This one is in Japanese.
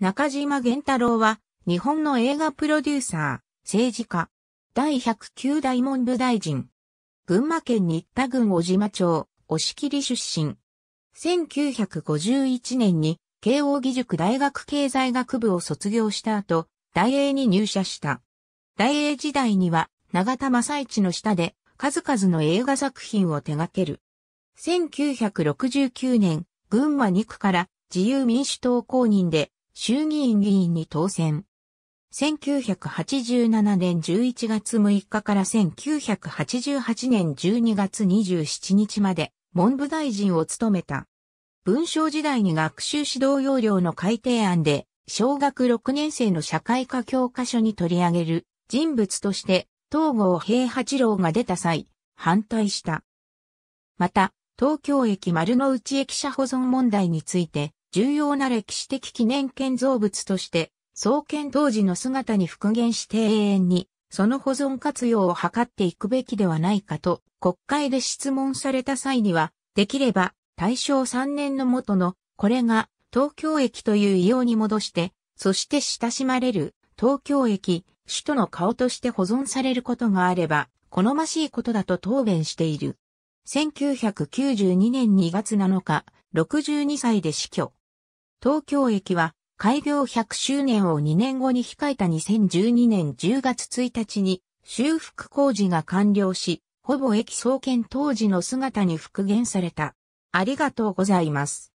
中島玄太郎は、日本の映画プロデューサー、政治家、第109代文部大臣、群馬県新田郡小島町、押切出身。1951年に、慶応義塾大学経済学部を卒業した後、大英に入社した。大英時代には、長田正一の下で、数々の映画作品を手掛ける。1969年、群馬2区から自由民主党公認で衆議院議員に当選。1987年11月6日から1988年12月27日まで文部大臣を務めた。文章時代に学習指導要領の改定案で小学6年生の社会科教科書に取り上げる人物として東郷平八郎が出た際反対した。また東京駅丸の内駅舎保存問題について重要な歴史的記念建造物として、創建当時の姿に復元して永遠に、その保存活用を図っていくべきではないかと、国会で質問された際には、できれば、大正3年の元の、これが、東京駅という異様に戻して、そして親しまれる、東京駅、首都の顔として保存されることがあれば、好ましいことだと答弁している。1992年2月7日、62歳で死去。東京駅は開業100周年を2年後に控えた2012年10月1日に修復工事が完了し、ほぼ駅創建当時の姿に復元された。ありがとうございます。